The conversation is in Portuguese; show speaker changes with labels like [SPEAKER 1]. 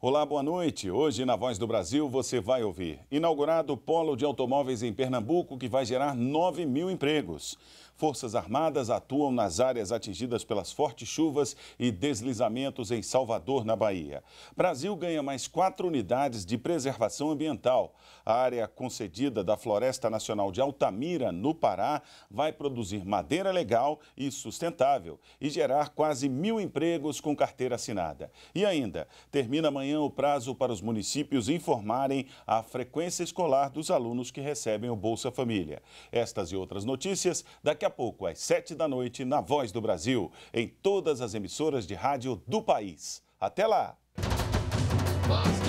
[SPEAKER 1] Olá, boa noite. Hoje, na Voz do Brasil, você vai ouvir. Inaugurado o Polo de Automóveis em Pernambuco, que vai gerar 9 mil empregos. Forças Armadas atuam nas áreas atingidas pelas fortes chuvas e deslizamentos em Salvador, na Bahia. Brasil ganha mais quatro unidades de preservação ambiental. A área concedida da Floresta Nacional de Altamira, no Pará, vai produzir madeira legal e sustentável e gerar quase mil empregos com carteira assinada. E ainda, termina amanhã o prazo para os municípios informarem a frequência escolar dos alunos que recebem o Bolsa Família. Estas e outras notícias daqui a a pouco, às sete da noite, na Voz do Brasil, em todas as emissoras de rádio do país. Até lá! Basta.